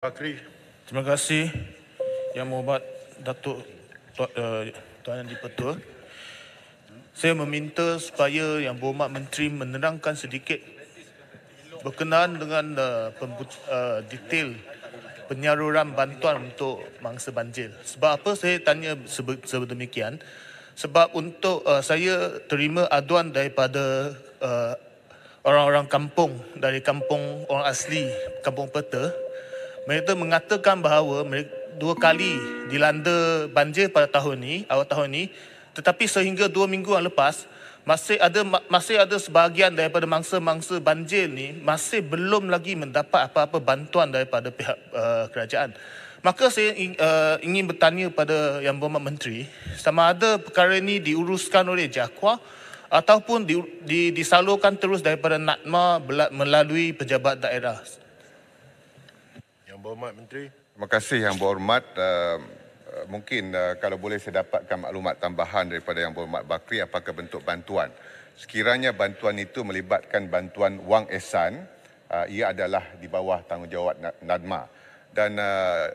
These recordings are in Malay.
Bakri. Terima kasih yang mengubat Datuk Tuan, uh, Tuan Yang Dipertua. Saya meminta supaya Yang Berhormat Menteri menerangkan sedikit berkenaan dengan uh, eh, pembut, uh, eh, detail penyaluran bantuan untuk mangsa banjir. Sebab apa saya tanya sebegitu demikian? Sebab untuk uh, saya terima aduan daripada uh, orang-orang kampung dari kampung orang asli, kampung Peta mereka mengatakan bahawa mereka dua kali dilanda banjir pada tahun ini, awal tahun ini, tetapi sehingga dua minggu yang lepas, masih ada masih ada sebahagian daripada mangsa-mangsa banjir ni masih belum lagi mendapat apa-apa bantuan daripada pihak uh, kerajaan. Maka saya uh, ingin bertanya kepada Yang Berhormat Menteri, sama ada perkara ini diuruskan oleh JAKWA ataupun di, di, disalurkan terus daripada NADMA melalui pejabat daerah. Yang berhormat Menteri. Terima kasih Yang berhormat. Uh, mungkin uh, kalau boleh saya dapatkan maklumat tambahan daripada Yang berhormat Bakri apakah bentuk bantuan. Sekiranya bantuan itu melibatkan bantuan wang esan, uh, ia adalah di bawah tanggungjawab NADMA. Dan uh,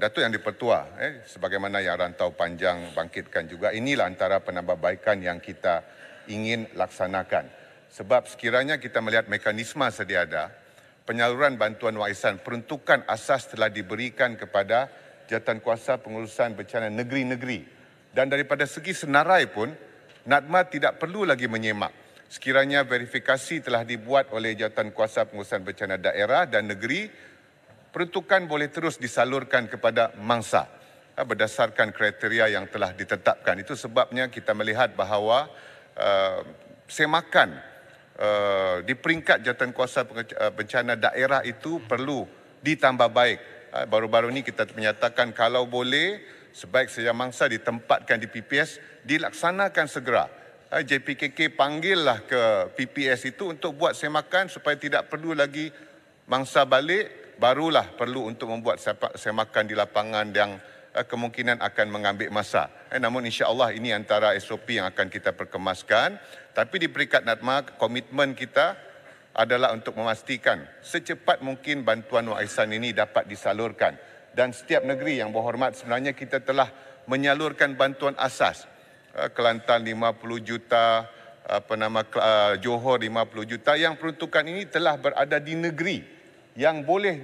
Datuk Yang Dipertua, eh, sebagaimana yang rantau panjang bangkitkan juga, inilah antara penambahbaikan yang kita ingin laksanakan. Sebab sekiranya kita melihat mekanisme sedia ada, penyaluran bantuan warisan peruntukan asas telah diberikan kepada jawatan kuasa pengurusan bencana negeri-negeri dan daripada segi senarai pun NADMA tidak perlu lagi menyemak sekiranya verifikasi telah dibuat oleh jawatan kuasa pengurusan bencana daerah dan negeri peruntukan boleh terus disalurkan kepada mangsa ha, berdasarkan kriteria yang telah ditetapkan itu sebabnya kita melihat bahawa uh, semakan uh, di peringkat jawatan kuasa eh, bencana daerah itu perlu ditambah baik. Uh, baru-baru ini kita menyatakan kalau boleh sebaik sejak mangsa ditempatkan di PPS dilaksanakan segera. Uh, JPKK panggillah ke PPS itu untuk buat semakan supaya tidak perlu lagi mangsa balik barulah perlu untuk membuat semakan di lapangan yang Eh, kemungkinan akan mengambil masa. Eh, namun insya Allah ini antara SOP yang akan kita perkemaskan. Tapi di peringkat NADMA, komitmen kita adalah untuk memastikan secepat mungkin bantuan warisan ini dapat disalurkan. Dan setiap negeri yang berhormat sebenarnya kita telah menyalurkan bantuan asas. Eh, Kelantan 50 juta, apa nama eh, Johor 50 juta yang peruntukan ini telah berada di negeri yang boleh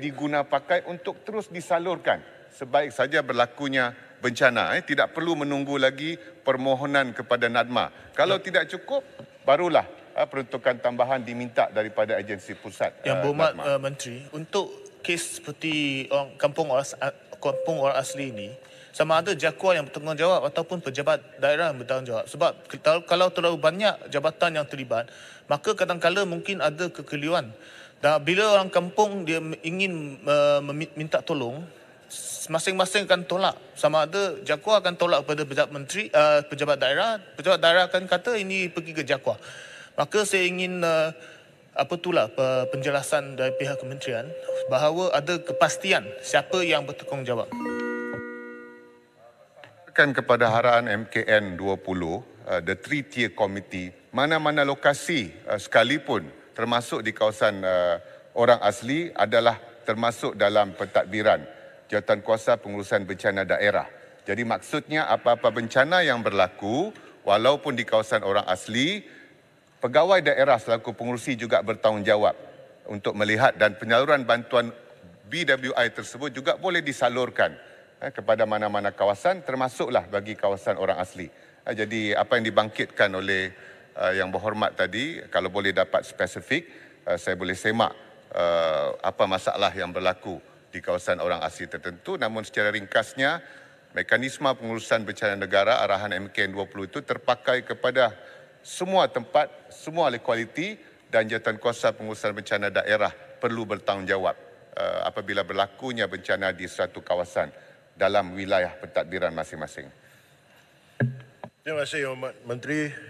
pakai untuk terus disalurkan sebaik saja berlakunya bencana. Eh. Tidak perlu menunggu lagi permohonan kepada NADMA. Kalau ya. tidak cukup, barulah eh, peruntukan tambahan diminta daripada agensi pusat Yang eh, berhormat uh, Menteri, untuk kes seperti orang kampung, orang, eh, kampung orang asli ini, sama ada jakuan yang bertanggungjawab ataupun pejabat daerah yang bertanggungjawab. Sebab kalau terlalu banyak jabatan yang terlibat, maka kadang-kadang mungkin ada kekeliruan. Dan bila orang kampung dia ingin uh, minta tolong, masing-masing akan tolak. Sama ada Jakua akan tolak kepada pejabat menteri, uh, pejabat daerah, pejabat daerah akan kata ini pergi ke Jakua. Maka saya ingin uh, apa itulah penjelasan dari pihak kementerian bahawa ada kepastian siapa yang bertanggungjawab. Berdasarkan kepada haraan MKN 20, uh, the three tier committee, mana-mana lokasi uh, sekalipun termasuk di kawasan uh, orang asli adalah termasuk dalam pentadbiran kuasa pengurusan bencana daerah. Jadi maksudnya apa-apa bencana yang berlaku walaupun di kawasan orang asli, pegawai daerah selaku pengurusi juga bertanggungjawab untuk melihat dan penyaluran bantuan BWI tersebut juga boleh disalurkan eh, kepada mana-mana kawasan termasuklah bagi kawasan orang asli. Eh, jadi apa yang dibangkitkan oleh Uh, yang berhormat tadi kalau boleh dapat spesifik uh, saya boleh semak uh, apa masalah yang berlaku di kawasan orang asli tertentu namun secara ringkasnya mekanisme pengurusan bencana negara arahan MKN 20 itu terpakai kepada semua tempat semua lokaliti dan jawatan kuasa pengurusan bencana daerah perlu bertanggungjawab uh, apabila berlakunya bencana di satu kawasan dalam wilayah pentadbiran masing-masing. Terima kasih, Yang Menteri.